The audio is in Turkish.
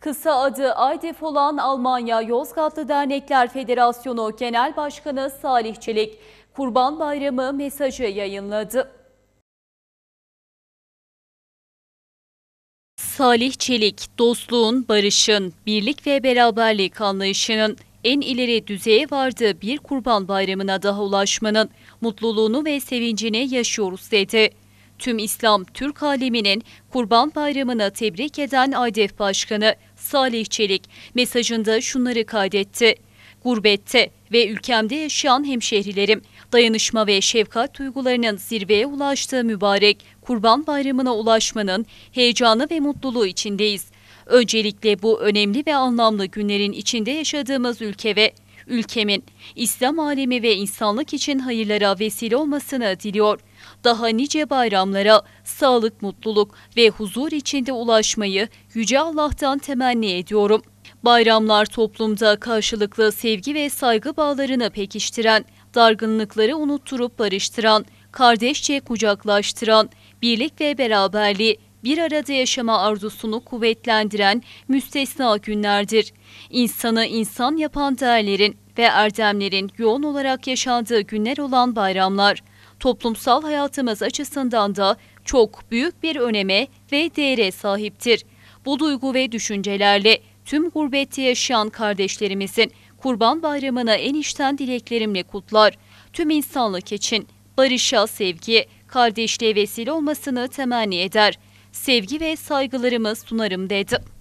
Kısa adı AYDEF olan Almanya Yozgatlı Dernekler Federasyonu Genel Başkanı Salih Çelik, Kurban Bayramı mesajı yayınladı. Salih Çelik, dostluğun, barışın, birlik ve beraberlik anlayışının en ileri düzeye vardığı bir kurban bayramına daha ulaşmanın mutluluğunu ve sevincini yaşıyoruz dedi tüm İslam Türk aleminin Kurban Bayramı'na tebrik eden ADEF Başkanı Salih Çelik mesajında şunları kaydetti. Gurbette ve ülkemde yaşayan hemşehrilerim, dayanışma ve şefkat duygularının zirveye ulaştığı mübarek Kurban Bayramı'na ulaşmanın heyecanı ve mutluluğu içindeyiz. Öncelikle bu önemli ve anlamlı günlerin içinde yaşadığımız ülke ve ülkemin İslam alemi ve insanlık için hayırlara vesile olmasını diliyor. Daha nice bayramlara sağlık, mutluluk ve huzur içinde ulaşmayı Yüce Allah'tan temenni ediyorum. Bayramlar toplumda karşılıklı sevgi ve saygı bağlarını pekiştiren, dargınlıkları unutturup barıştıran, kardeşçe kucaklaştıran, birlik ve beraberliği bir arada yaşama arzusunu kuvvetlendiren müstesna günlerdir. İnsanı insan yapan değerlerin ve erdemlerin yoğun olarak yaşandığı günler olan bayramlar, toplumsal hayatımız açısından da çok büyük bir öneme ve değere sahiptir. Bu duygu ve düşüncelerle tüm gurbette yaşayan kardeşlerimizin Kurban Bayramı'na en içten dileklerimle kutlar. Tüm insanlık için barışa, sevgi, kardeşliğe vesile olmasını temenni eder sevgi ve saygılarımı sunarım dedi.